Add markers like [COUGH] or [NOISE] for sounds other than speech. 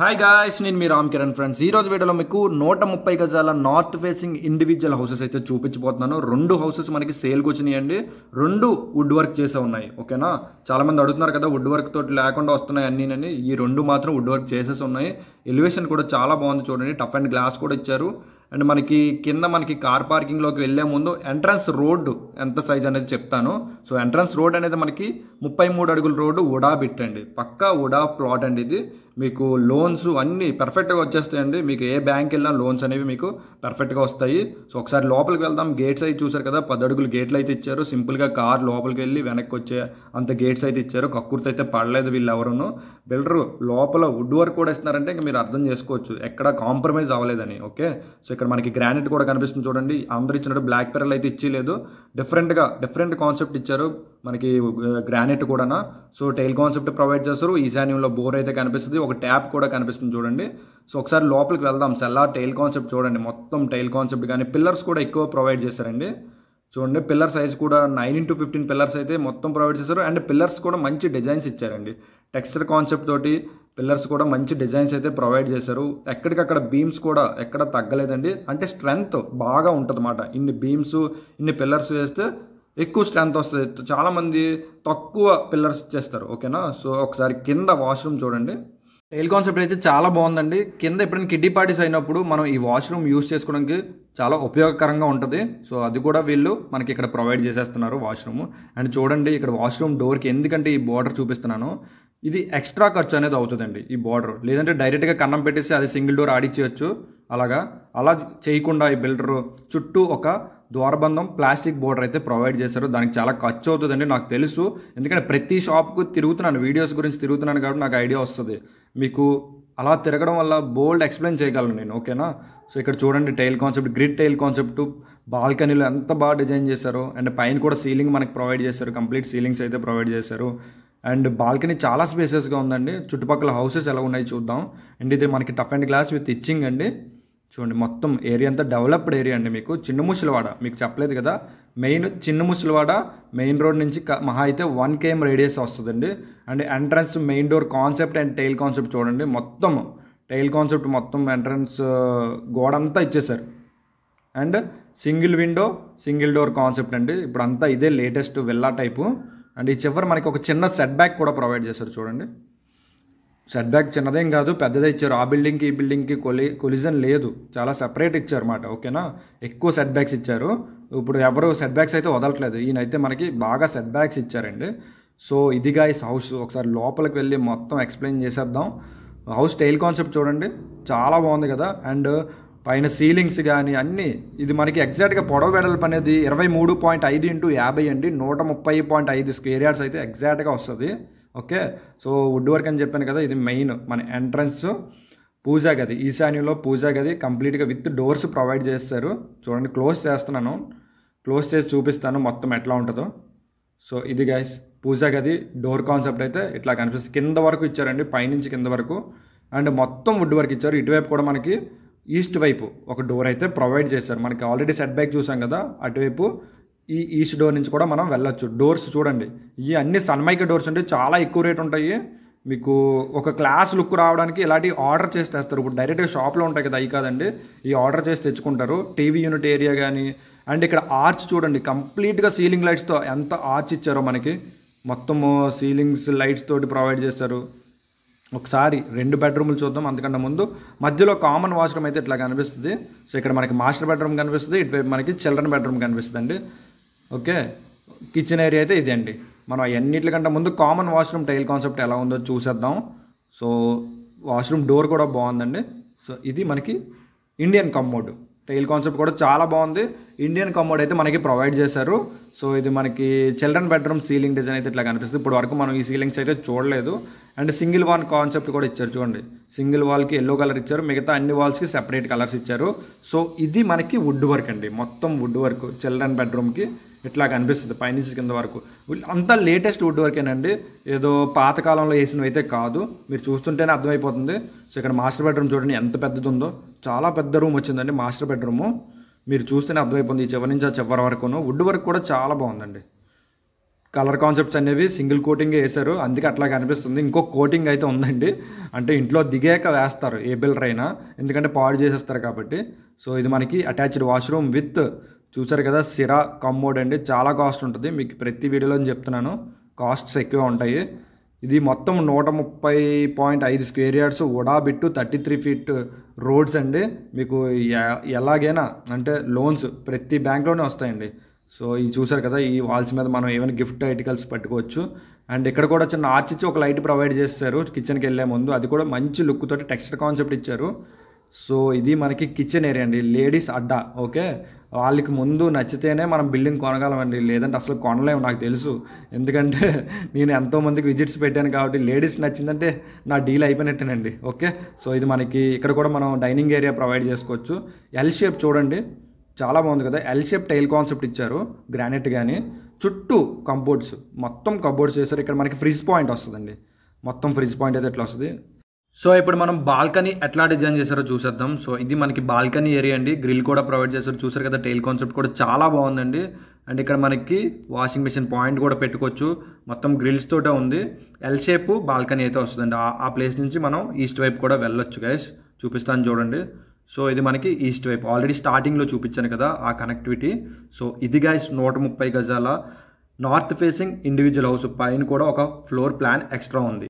hi guys నేను మీ Ram Kiran friends ఈ రోజు వీడియోలో మీకు నూట ముప్పై గజాల నార్త్ ఫేసింగ్ ఇండివిజువల్ హౌసెస్ అయితే చూపించబోతున్నాను రెండు హౌసెస్ మనకి సేల్కి వచ్చినాయండి రెండు వుడ్ వర్క్ చేసే ఉన్నాయి ఓకేనా చాలామంది అడుగుతున్నారు కదా వుడ్ వర్క్ తోటి లేకుండా వస్తున్నాయి అన్నీనని ఈ రెండు మాత్రం వుడ్ వర్క్ చేసేసి ఉన్నాయి ఎలివేషన్ కూడా చాలా బాగుంది చూడండి టఫ్ అండ్ గ్లాస్ కూడా ఇచ్చారు అండ్ మనకి కింద మనకి కార్ పార్కింగ్లోకి వెళ్ళే ముందు ఎంట్రన్స్ రోడ్డు ఎంత సైజ్ అనేది చెప్తాను సో ఎంట్రన్స్ రోడ్ అనేది మనకి ముప్పై మూడు అడుగుల రోడ్డు ఉడా బిట్ అండి పక్కా ఉడా ప్లాట్ అండి ఇది మీకు లోన్స్ అన్నీ పర్ఫెక్ట్గా వచ్చేస్తాయండి మీకు ఏ బ్యాంక్ వెళ్ళినా లోన్స్ అనేవి మీకు పర్ఫెక్ట్గా వస్తాయి సో ఒకసారి లోపలికి వెళ్దాం గేట్స్ అయితే చూసారు కదా పది అడుగులు గేట్లు అయితే ఇచ్చారు సింపుల్గా కార్ లోపలికి వెళ్ళి వెనక్కి వచ్చే అంత గేట్స్ అయితే ఇచ్చారు కక్కుర్తి అయితే పడలేదు వీళ్ళు ఎవరును బిల్డర్ లోపల వుడ్ వర్క్ కూడా ఇస్తున్నారంటే ఇంకా మీరు అర్థం చేసుకోవచ్చు ఎక్కడ కాంప్రమైజ్ అవ్వలేదని ఓకే సో ఇక్కడ మనకి గ్రానైట్ కూడా కనిపిస్తుంది చూడండి అందరు ఇచ్చినట్టు బ్లాక్ పెరల్ అయితే ఇచ్చేయలేదు డిఫరెంట్గా డిఫరెంట్ కాన్సెప్ట్ ఇచ్చారు మనకి గ్రానైట్ కూడా సో టైల్ కాన్సెప్ట్ ప్రొవైడ్ చేస్తారు ఈశాన్యంలో బోర్ అయితే కనిపిస్తుంది ఒక ట్యాప్ కూడా కనిపిస్తుంది చూడండి సో ఒకసారి లోపలికి వెళ్దాం సెల్లార్ టైల్ కాన్సెప్ట్ చూడండి మొత్తం టైల్ కాన్సెప్ట్ కానీ పిల్లర్స్ కూడా ఎక్కువ ప్రొవైడ్ చేశారండి చూడండి పిల్లర్ సైజ్ కూడా నైన్ ఇంటూ ఫిఫ్టీన్ పిల్లర్స్ అయితే మొత్తం ప్రొవైడ్ చేశారు అండ్ పిల్లర్స్ కూడా మంచి డిజైన్స్ ఇచ్చారండి టెక్స్చర్ కాన్సెప్ట్ తోటి పిల్లర్స్ కూడా మంచి డిజైన్స్ అయితే ప్రొవైడ్ చేశారు ఎక్కడికక్కడ బీమ్స్ కూడా ఎక్కడ తగ్గలేదండి అంటే స్ట్రెంగ్త్ బాగా ఉంటుందన్నమాట ఇన్ని బీమ్స్ ఇన్ని పిల్లర్స్ వేస్తే ఎక్కువ స్ట్రెంత్ వస్తుంది చాలామంది తక్కువ పిల్లర్స్ ఇచ్చేస్తారు ఓకేనా సో ఒకసారి కింద వాష్రూమ్ చూడండి టైల్ కాన్సెప్ట్ అయితే చాలా బాగుందండి కింద ఎప్పుడైనా కిడ్డీ పార్టీస్ అయినప్పుడు మనం ఈ వాష్రూమ్ యూస్ చేసుకోవడానికి చాలా ఉపయోగకరంగా ఉంటుంది సో అది కూడా వీళ్ళు మనకి ఇక్కడ ప్రొవైడ్ చేసేస్తున్నారు వాష్రూమ్ అండ్ చూడండి ఇక్కడ వాష్రూమ్ డోర్కి ఎందుకంటే ఈ బోర్డర్ చూపిస్తున్నాను ఇది ఎక్స్ట్రా ఖర్చు అనేది అవుతుందండి ఈ బార్డర్ లేదంటే డైరెక్ట్గా కన్నం పెట్టేసి అది సింగిల్ డోర్ ఆడిచ్చేయచ్చు అలాగా అలా చేయకుండా ఈ బిల్డరు చుట్టూ ఒక ద్వారబంధం ప్లాస్టిక్ బోర్డర్ అయితే ప్రొవైడ్ చేశారు దానికి చాలా ఖర్చు అవుతుందండి నాకు తెలుసు ఎందుకంటే ప్రతి షాప్కు తిరుగుతున్నాను వీడియోస్ గురించి తిరుగుతున్నాను కాబట్టి నాకు ఐడియా వస్తుంది మీకు అలా తిరగడం వల్ల బోల్డ్ ఎక్స్ప్లెయిన్ చేయగలను నేను ఓకేనా సో ఇక్కడ చూడండి tile concept grid tile concept బాల్కనీలు ఎంత బాగా డిజైన్ చేశారు అండ్ పైన కూడా సీలింగ్ మనకు ప్రొవైడ్ చేశారు కంప్లీట్ సీలింగ్స్ అయితే ప్రొవైడ్ చేశారు అండ్ బాల్కనీ చాలా స్పేసెస్గా ఉందండి చుట్టుపక్కల హౌసెస్ ఎలా ఉన్నాయి చూద్దాం అండ్ ఇది మనకి tough and glass with etching అండి చూడండి మొత్తం ఏరియా అంతా డెవలప్డ్ ఏరియా అండి మీకు చిన్న ముసలివాడ మీకు చెప్పలేదు కదా మెయిన్ చిన్న ముసలివాడ మెయిన్ రోడ్ నుంచి మహా అయితే వన్ కేఎం రేడియస్ వస్తుందండి and entrance main door concept and tile concept చూడండి మొత్తం టైల్ కాన్సెప్ట్ మొత్తం ఎంట్రన్స్ గోడ అంతా ఇచ్చేసారు and single window single door concept అండి ఇప్పుడు అంతా ఇదే లేటెస్ట్ విల్లా టైపు అండ్ ఈ చివరి మనకి ఒక చిన్న సెట్ బ్యాక్ కూడా ప్రొవైడ్ చేశారు చూడండి సెట్ బ్యాక్ చిన్నదేం కాదు పెద్దదే ఇచ్చారు ఆ బిల్డింగ్కి ఈ బిల్డింగ్కి కొలి కొలిజన్ లేదు చాలా సెపరేట్ ఇచ్చారు అన్నమాట ఓకేనా ఎక్కువ సెట్ బ్యాక్స్ ఇచ్చారు ఇప్పుడు ఎవరు సెట్ బ్యాక్స్ అయితే వదలట్లేదు ఈయనైతే మనకి బాగా సెట్ బ్యాక్స్ ఇచ్చారండి సో ఇదిగా ఈ హౌస్ ఒకసారి లోపలికి వెళ్ళి మొత్తం ఎక్స్ప్లెయిన్ చేసేద్దాం హౌస్ టైల్ కాన్సెప్ట్ చూడండి చాలా బాగుంది కదా అండ్ పైన సీలింగ్స్ కానీ అన్నీ ఇది మనకి ఎగ్జాక్ట్గా పొడవు వెడల్పు అనేది ఇరవై మూడు పాయింట్ ఐదు ఇంటూ యాభై అండి నూట ముప్పై పాయింట్ ఐదు స్క్వేర్ యార్డ్స్ అయితే ఎగ్జాక్ట్గా వస్తుంది ఓకే సో వుడ్ వర్క్ అని చెప్పాను కదా ఇది మెయిన్ మన ఎంట్రన్స్ పూజా గది ఈశాన్యంలో పూజా గది కంప్లీట్గా విత్ డోర్స్ ప్రొవైడ్ చేస్తారు చూడండి క్లోజ్ చేస్తున్నాను క్లోజ్ చేసి చూపిస్తాను మొత్తం ఎట్లా ఉంటుందో సో ఇది గైస్ పూజా గది డోర్ కాన్సెప్ట్ అయితే ఇట్లా కనిపిస్తుంది కింద వరకు ఇచ్చారండి పైనుంచి కింద వరకు అండ్ మొత్తం వుడ్ వర్క్ ఇచ్చారు ఇటువైపు కూడా మనకి ఈస్ట్ వైపు ఒక డోర్ అయితే ప్రొవైడ్ చేశారు మనకి ఆల్రెడీ సెట్ బ్యాక్ చూసాం కదా అటువైపు ఈ ఈస్ట్ డోర్ నుంచి కూడా మనం వెళ్ళొచ్చు డోర్స్ చూడండి ఈ అన్ని సన్మైక డోర్స్ అంటే చాలా ఎక్కువ రేట్ ఉంటాయి మీకు ఒక క్లాస్ లుక్ రావడానికి ఇలాంటి ఆర్డర్ చేసి తెస్తారు ఇప్పుడు డైరెక్ట్గా షాప్లో ఉంటాయి కదా అవి కాదండి ఈ ఆర్డర్ చేసి తెచ్చుకుంటారు టీవీ యూనిట్ ఏరియా కానీ అండ్ ఇక్కడ ఆర్చ్ చూడండి కంప్లీట్గా సీలింగ్ లైట్స్తో ఎంత ఆర్చ్ ఇచ్చారో మనకి మొత్తము సీలింగ్స్ లైట్స్ తోటి ప్రొవైడ్ చేస్తారు ఒకసారి రెండు బెడ్రూమ్లు చూద్దాం అందుకంటే ముందు మధ్యలో కామన్ వాష్రూమ్ అయితే ఇట్లా కనిపిస్తుంది సో ఇక్కడ మనకి మాస్టర్ బెడ్రూమ్ కనిపిస్తుంది ఇటువైపు మనకి చిల్డ్రన్ బెడ్రూమ్ కనిపిస్తుంది అండి ఓకే కిచెన్ ఏరియా అయితే ఇదే అండి మనం అన్నింటికంటే ముందు కామన్ వాష్రూమ్ టైల్ కాన్సెప్ట్ ఎలా ఉందో చూసేద్దాం సో వాష్రూమ్ డోర్ కూడా బాగుందండి సో ఇది మనకి ఇండియన్ కమ్మోడ్ టైల్ కాన్సెప్ట్ కూడా చాలా బాగుంది ఇండియన్ కమ్మోడ్ అయితే మనకి ప్రొవైడ్ చేశారు సో ఇది మనకి చిల్డ్రన్ బెడ్రూమ్ సీలింగ్ డిజైన్ అయితే ఇట్లా కనిపిస్తుంది ఇప్పుడు వరకు మనం ఈ సీలింగ్స్ అయితే చూడలేదు అండ్ సింగిల్ వాల్ కాన్సెప్ట్ కూడా ఇచ్చారు చూడండి సింగిల్ వాల్కి ఎల్లో కలర్ ఇచ్చారు మిగతా అన్ని వాల్స్కి సెపరేట్ కలర్స్ ఇచ్చారు సో ఇది మనకి వుడ్ వర్క్ అండి మొత్తం వుడ్ వర్క్ చిల్డ్రన్ బెడ్రూమ్కి ఇట్లా కనిపిస్తుంది పైనుంచి కింద వరకు అంతా లేటెస్ట్ వుడ్ వర్కేనండి ఏదో పాతకాలంలో వేసినవి అయితే కాదు మీరు చూస్తుంటేనే అర్థమైపోతుంది సో ఇక్కడ మాస్టర్ బెడ్రూమ్ చూడండి ఎంత పెద్దది ఉందో చాలా పెద్ద రూమ్ వచ్చిందండి మాస్టర్ బెడ్రూము మీరు చూస్తేనే అర్థమైపోతుంది ఈ చివరి నుంచి ఆ చివరి వరకును వుడ్ వర్క్ కూడా చాలా బాగుందండి కలర్ కాన్సెప్ట్స్ అనేవి సింగిల్ కోటింగ్ వేశారు అందుకే అట్లా కనిపిస్తుంది ఇంకో కోటింగ్ అయితే ఉందండి అంటే ఇంట్లో దిగాక వేస్తారు ఏ బిల్డర్ అయినా ఎందుకంటే పాడు చేసేస్తారు కాబట్టి సో ఇది మనకి అటాచ్డ్ వాష్రూమ్ విత్ చూసారు కదా సిరా కమ్మోడ్ అండి చాలా కాస్ట్ ఉంటుంది మీకు ప్రతి వీడియోలో చెప్తున్నాను కాస్ట్స్ ఎక్కువ ఉంటాయి ఇది మొత్తం నూట ముప్పై పాయింట్ ఐదు స్క్వేర్ యార్డ్స్ ఉడా బిట్టు థర్టీ త్రీ ఫీట్ రోడ్స్ అండి మీకు ఎలాగైనా అంటే లోన్స్ ప్రతి బ్యాంక్లోనే వస్తాయండి సో ఇది చూసారు కదా ఈ వాల్స్ మీద మనం ఏమైనా గిఫ్ట్ ఐటికల్స్ పట్టుకోవచ్చు అండ్ ఇక్కడ కూడా చిన్న ఆర్చ్ ఇచ్చి ఒక లైట్ ప్రొవైడ్ చేస్తారు కిచెన్కి వెళ్ళే ముందు అది కూడా మంచి లుక్ తోటి టెక్స్చర్ కాన్సెప్ట్ ఇచ్చారు సో ఇది మనకి కిచెన్ ఏరియా అండి లేడీస్ అడ్డా ఓకే వాళ్ళకి ముందు నచ్చితేనే మనం బిల్డింగ్ కొనగలమండి లేదంటే అసలు కొనలేము నాకు తెలుసు ఎందుకంటే [LAUGHS] నేను ఎంతోమందికి విజిట్స్ పెట్టాను కాబట్టి లేడీస్ నచ్చిందంటే నా డీల్ అయిపోయినట్టేనండి ఓకే సో ఇది మనకి ఇక్కడ కూడా మనం డైనింగ్ ఏరియా ప్రొవైడ్ చేసుకోవచ్చు ఎల్ షేప్ చూడండి చాలా బాగుంది కదా ఎల్ షేప్ టైల్ కాన్సెప్ట్ ఇచ్చారు గ్రానైట్ కానీ చుట్టూ కంబోర్డ్స్ మొత్తం కబోర్డ్స్ చేశారు ఇక్కడ మనకి ఫ్రిజ్ పాయింట్ వస్తుందండి మొత్తం ఫ్రిజ్ పాయింట్ అయితే ఎట్లా వస్తుంది సో ఇప్పుడు మనం బాల్కనీ ఎట్లా డిజైన్ చేశారో చూసేద్దాం సో ఇది మనకి బాల్కనీ ఏరియా అండి గ్రిల్ కూడా ప్రొవైడ్ చేశారు చూసారు కదా టైల్ కాన్సెప్ట్ కూడా చాలా బాగుందండి అండ్ ఇక్కడ మనకి వాషింగ్ మిషన్ పాయింట్ కూడా పెట్టుకోవచ్చు మొత్తం గ్రిల్స్ తోటే ఉంది ఎల్ షేప్ బాల్కనీ అయితే వస్తుందండి ఆ ప్లేస్ నుంచి మనం ఈస్ట్ వైపు కూడా వెళ్ళొచ్చు గైస్ చూపిస్తాను చూడండి సో ఇది మనకి ఈస్ట్ వైపు ఆల్రెడీ స్టార్టింగ్లో చూపించాను కదా ఆ కనెక్టివిటీ సో ఇది గైస్ నూట ముప్పై గజాల నార్త్ ఫేసింగ్ ఇండివిజువల్ హౌస్ పైన కూడా ఒక ఫ్లోర్ ప్లాన్ ఎక్స్ట్రా ఉంది